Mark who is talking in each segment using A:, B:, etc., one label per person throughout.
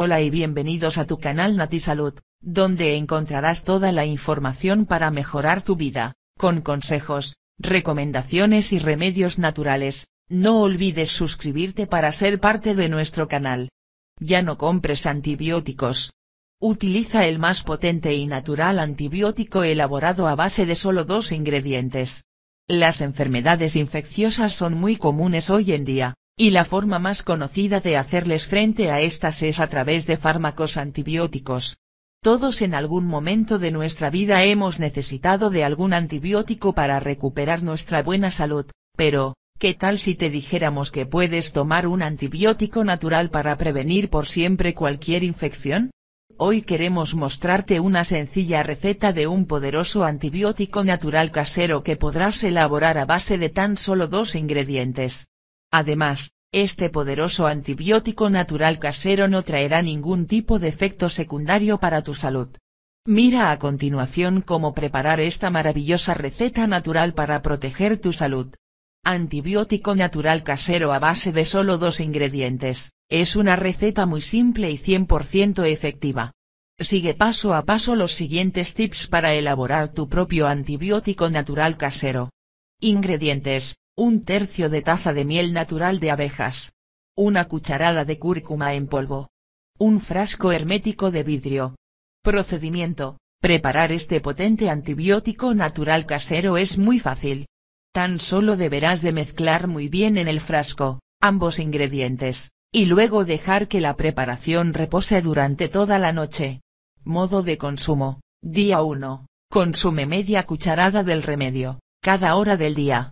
A: Hola y bienvenidos a tu canal NatiSalud, Salud, donde encontrarás toda la información para mejorar tu vida, con consejos, recomendaciones y remedios naturales, no olvides suscribirte para ser parte de nuestro canal. Ya no compres antibióticos. Utiliza el más potente y natural antibiótico elaborado a base de solo dos ingredientes. Las enfermedades infecciosas son muy comunes hoy en día, y la forma más conocida de hacerles frente a estas es a través de fármacos antibióticos. Todos en algún momento de nuestra vida hemos necesitado de algún antibiótico para recuperar nuestra buena salud, pero, ¿qué tal si te dijéramos que puedes tomar un antibiótico natural para prevenir por siempre cualquier infección? Hoy queremos mostrarte una sencilla receta de un poderoso antibiótico natural casero que podrás elaborar a base de tan solo dos ingredientes. Además, este poderoso antibiótico natural casero no traerá ningún tipo de efecto secundario para tu salud. Mira a continuación cómo preparar esta maravillosa receta natural para proteger tu salud. Antibiótico natural casero a base de solo dos ingredientes, es una receta muy simple y 100% efectiva. Sigue paso a paso los siguientes tips para elaborar tu propio antibiótico natural casero. Ingredientes, un tercio de taza de miel natural de abejas. Una cucharada de cúrcuma en polvo. Un frasco hermético de vidrio. Procedimiento, preparar este potente antibiótico natural casero es muy fácil. Tan solo deberás de mezclar muy bien en el frasco, ambos ingredientes, y luego dejar que la preparación repose durante toda la noche. Modo de consumo, día 1, consume media cucharada del remedio, cada hora del día.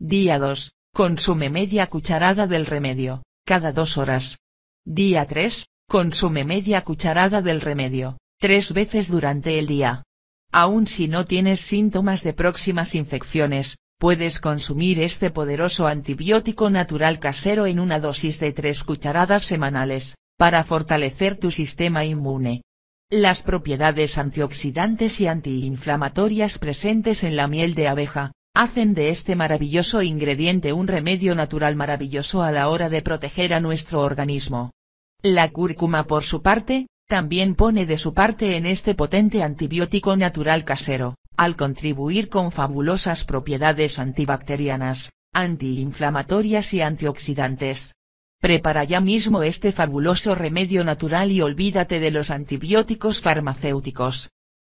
A: Día 2, consume media cucharada del remedio, cada dos horas. Día 3, consume media cucharada del remedio, tres veces durante el día. Aun si no tienes síntomas de próximas infecciones, puedes consumir este poderoso antibiótico natural casero en una dosis de tres cucharadas semanales, para fortalecer tu sistema inmune. Las propiedades antioxidantes y antiinflamatorias presentes en la miel de abeja, hacen de este maravilloso ingrediente un remedio natural maravilloso a la hora de proteger a nuestro organismo. La cúrcuma por su parte, también pone de su parte en este potente antibiótico natural casero, al contribuir con fabulosas propiedades antibacterianas, antiinflamatorias y antioxidantes. Prepara ya mismo este fabuloso remedio natural y olvídate de los antibióticos farmacéuticos.